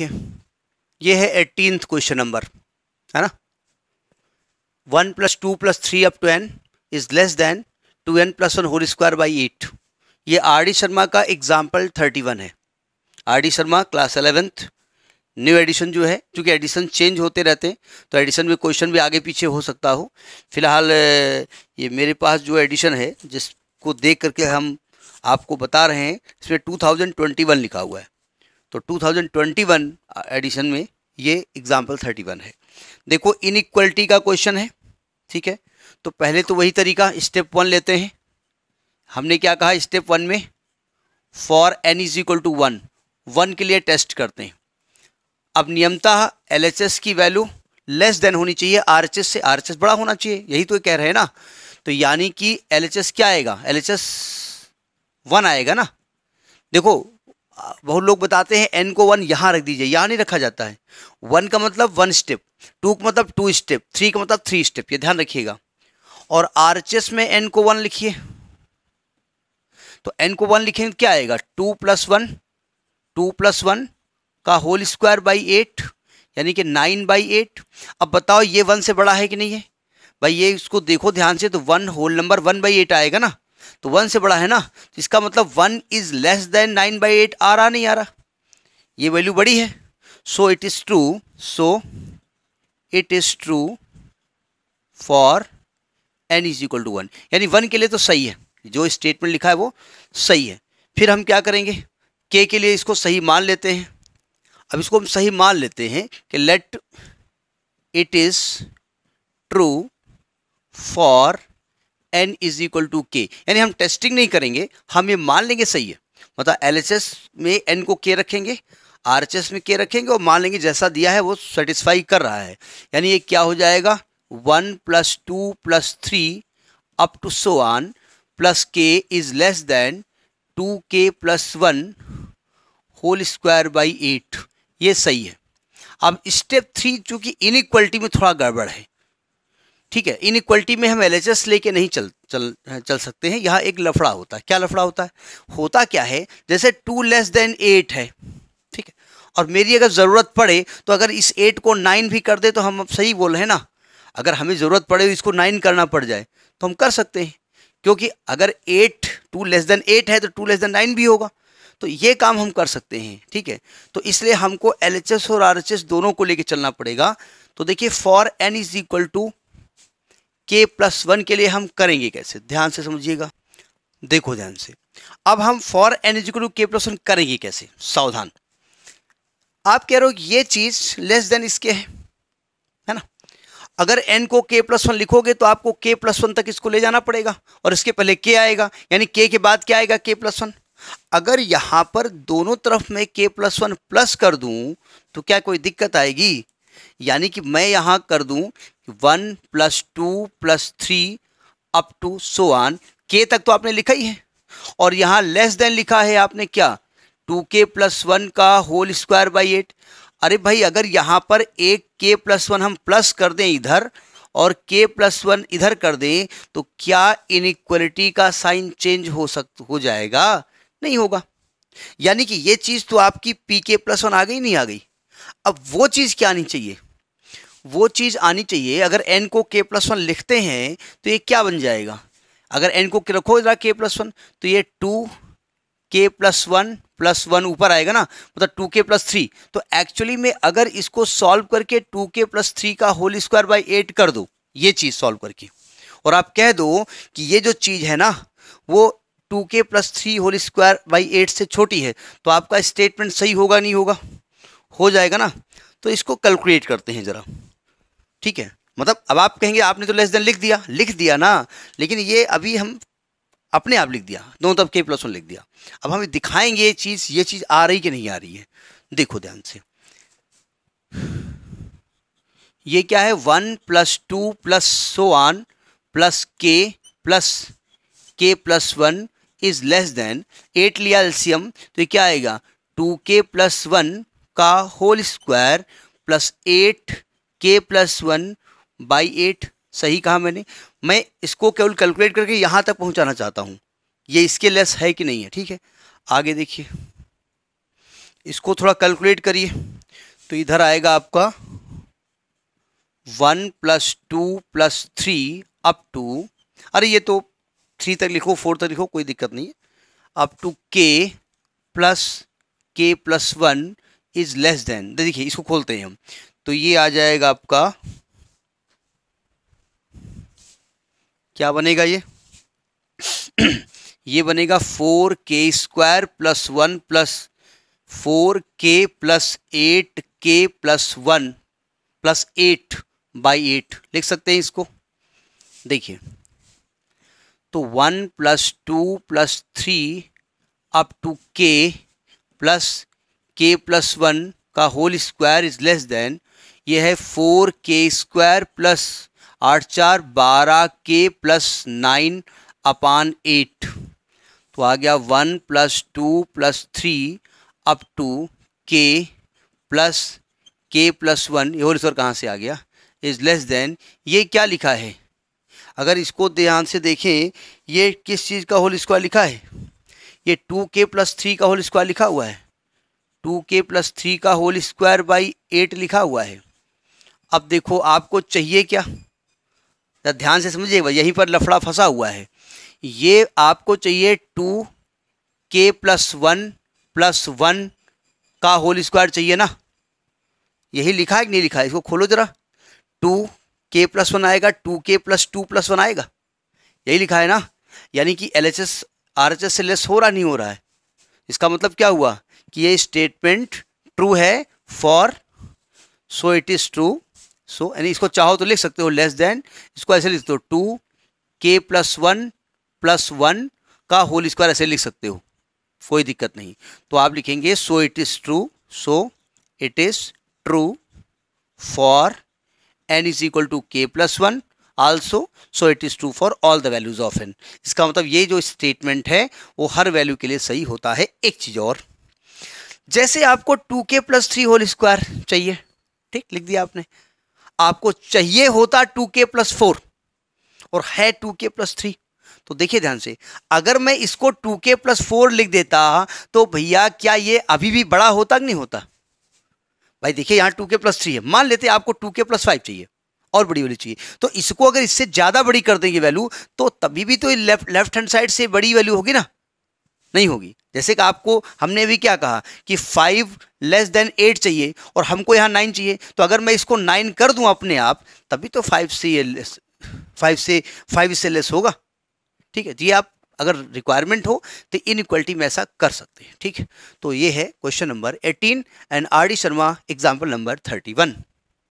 okay ये है eighteen question number है ना one plus two plus three up to n is less than two n plus one whole square by eight ये R D Sharma का example thirty one है R D Sharma class eleventh new edition जो है क्योंकि addition change होते रहते हैं तो एडिशन में क्वेश्चन भी आगे पीछे हो सकता हो फिलहाल ये मेरे पास जो एडिशन है जिसको देख करके हम आपको बता रहे हैं इसमें 2021 लिखा हुआ है तो 2021 एडिशन uh, में ये एग्जाम्पल 31 है देखो इनक्वलिटी का क्वेश्चन है ठीक है तो पहले तो वही तरीका स्टेप वन लेते हैं हमने क्या कहा स्टेप वन में for n is equal to one one के लिए टेस्ट करते हैं अब नियमता एल की वैल्यू लेस देन होनी चाहिए आर से आर बड़ा होना चाहिए यही तो कह रहे हैं ना तो यानी कि एल क्या आएगा एल वन आएगा ना देखो बहुत लोग बताते हैं एन को वन यहाँ रख दीजिए यहाँ नहीं रखा जाता है वन का मतलब वन स्टेप टू का मतलब टू स्टेप थ्री का मतलब थ्री स्टेप ये ध्यान रखिएगा और एस में एन को वन लिखिए तो एन को वन लिखेंगे तो क्या आएगा two plus one two plus one का होल स्क्वायर बाई एट यानी कि नाइन बाई एट अब बताओ ये वन से बड़ा है कि नहीं है भाई ये इसको देखो ध्यान से तो one whole number one by eight आएगा ना तो वन से बड़ा है ना तो इसका मतलब one is less than nine by eight आ रहा नहीं आ रहा ये वैल्यू बड़ी है so it is true so it is true for n is equal to one यानी वन के लिए तो सही है जो स्टेटमेंट लिखा है वो सही है फिर हम क्या करेंगे के के लिए इसको सही मान लेते हैं अब इसको हम सही मान लेते हैं कि let it is true for n is equal to k यानी हम टेस्टिंग नहीं करेंगे हम ये मान लेंगे सही है मतलब एल में एन को के रखेंगे आर में के रखेंगे और मान लेंगे जैसा दिया है वो सेटिस्फाई कर रहा है यानी ये क्या हो जाएगा one plus two plus three up to so on plus k is less than two k plus one whole square by eight ये सही है अब स्टेप थ्री चूंकि इनक्वलिटी में थोड़ा गड़बड़ है ठीक है इनक्वलिटी में हम एल एच लेके नहीं चल चल चल सकते हैं यहाँ एक लफड़ा होता है क्या लफड़ा होता है होता क्या है जैसे टू लेस देन एट है ठीक है और मेरी अगर ज़रूरत पड़े तो अगर इस एट को नाइन भी कर दे तो हम अब सही बोल रहे हैं ना अगर हमें ज़रूरत पड़े तो इसको नाइन करना पड़ जाए तो हम कर सकते हैं क्योंकि अगर eight two less than eight है तो टू लेस देन नाइन भी होगा तो ये काम हम कर सकते हैं ठीक है तो इसलिए हमको एल और आर दोनों को लेके चलना पड़ेगा तो देखिए for n is equal to k plus one के लिए हम करेंगे कैसे ध्यान से समझिएगा देखो ध्यान से अब हम for n is to k plus one करेंगे कैसे सावधान आप कह रहे हो ये चीज़ लेस देन इसके है है ना अगर एन को के प्लस वन लिखोगे तो आपको के प्लस वन तक इसको ले जाना पड़ेगा और इसके पहले के आएगा यानी के के बाद क्या आएगा के प्लस वन अगर यहां पर दोनों तरफ में के प्लस वन प्लस कर दूं तो क्या कोई दिक्कत आएगी यानी कि मैं यहां कर दूं one plus two plus three up to so on k तक तो आपने लिखा ही है और यहाँ लेस देन लिखा है आपने क्या टू के प्लस वन का होल स्क्वायर बाई एट अरे भाई अगर यहाँ पर एक के प्लस वन हम प्लस कर दें इधर और के प्लस वन इधर कर दें तो क्या इनक्वलिटी का साइन चेंज हो सक हो जाएगा नहीं होगा यानी कि ये चीज़ तो आपकी पी के प्लस वन आ गई नहीं आ गई अब वो चीज़ क्या आनी चाहिए वो चीज़ आनी चाहिए अगर एन को के प्लस वन लिखते हैं तो ये क्या बन जाएगा अगर एन को रखो जरा के प्लस वन तो ये two k plus one plus one ऊपर आएगा ना मतलब टू के प्लस थ्री तो एक्चुअली में अगर इसको सॉल्व करके टू के प्लस थ्री का होल स्क्वायर बाई एट कर दो ये चीज़ सॉल्व करके और आप कह दो कि ये जो चीज़ है ना वो two k plus three whole square by eight से छोटी है तो आपका स्टेटमेंट सही होगा नहीं होगा हो जाएगा ना तो इसको कैलकुलेट करते हैं ज़रा ठीक है मतलब अब आप कहेंगे आपने तो लेस देन लिख दिया लिख दिया ना लेकिन ये अभी हम अपने आप लिख दिया दोनों तरफ के प्लस वन लिख दिया अब हम दिखाएंगे ये चीज़ ये चीज़ आ रही कि नहीं आ रही है देखो ध्यान से ये क्या है one plus two plus so on plus k plus k plus one is less than eight लिया एल्सियम तो ये क्या आएगा टू के प्लस वन का whole square plus eight k plus one by eight सही कहा मैंने मैं इसको केवल कैलकुलेट करके यहाँ तक पहुँचाना चाहता हूँ ये इसके लेस है कि नहीं है ठीक है आगे देखिए इसको थोड़ा कैलकुलेट करिए तो इधर आएगा आपका one plus two plus three up to अरे ये तो थ्री तक लिखो फोर तक लिखो कोई दिक्कत नहीं है up to k plus k plus one is less than देखिए इसको खोलते हैं हम तो ये आ जाएगा आपका क्या बनेगा ये ये बनेगा four k square plus one plus four k plus eight k plus one plus eight by eight लिख सकते हैं इसको देखिए तो one plus two plus three up to k plus k plus one का whole square is less than यह है four k square plus आठ चार बारह के प्लस नाइन अपान एट तो आ गया one plus two plus three up to k plus k plus one ये होल स्क्वायर कहाँ से आ गया इज़ लेस देन ये क्या लिखा है अगर इसको ध्यान से देखें ये किस चीज़ का होल स्क्वायर लिखा है ये टू के प्लस थ्री का होल स्क्वायर लिखा हुआ है टू के प्लस थ्री का होल स्क्वायर बाई एट लिखा हुआ है अब देखो आपको चाहिए क्या ध्यान से समझिए यहीं पर लफड़ा फंसा हुआ है ये आपको चाहिए two k plus one plus one का होल स्क्वायर चाहिए ना यही लिखा है कि नहीं लिखा है इसको खोलो जरा टू के प्लस वन आएगा two k plus two plus one आएगा यही लिखा है ना यानी कि L H S R H S से लेस हो रहा नहीं हो रहा है इसका मतलब क्या हुआ कि ये स्टेटमेंट ट्रू है for so it is true so यानी इसको चाहो तो लिख सकते हो लेस देन इसको ऐसे लिख दो हो two k plus one plus one का होल स्क्वायर ऐसे लिख सकते हो कोई दिक्कत नहीं तो आप लिखेंगे so it is true so it is true for n is equal to k plus one also so it is true for all the values of n इसका मतलब ये जो स्टेटमेंट है वो हर वैल्यू के लिए सही होता है एक चीज़ और जैसे आपको to k plus three whole square चाहिए ठीक लिख दिया आपने आपको चाहिए होता टू के प्लस फोर और है टू के प्लस थ्री तो देखिए ध्यान से अगर मैं इसको टू के प्लस फोर लिख देता तो भैया क्या ये अभी भी बड़ा होता कि नहीं होता भाई देखिए यहां टू के प्लस थ्री है मान लेते आपको टू के प्लस फाइव चाहिए और बड़ी वाली चाहिए तो इसको अगर इससे ज़्यादा बड़ी कर देंगे वैल्यू तो तभी भी तो लेफ्ट लेफ्ट हैंड साइड से बड़ी वैल्यू होगी ना नहीं होगी जैसे कि आपको हमने भी क्या कहा कि फाइव लेस देन एट चाहिए और हमको यहाँ नाइन चाहिए तो अगर मैं इसको नाइन कर दूँ अपने आप तभी तो फाइव से ये लेस फाइव से फाइव से लेस होगा ठीक है जी आप अगर रिक्वायरमेंट हो तो इन इक्वलिटी में ऐसा कर सकते हैं ठीक है तो ये है question number eighteen and R D Sharma example number thirty one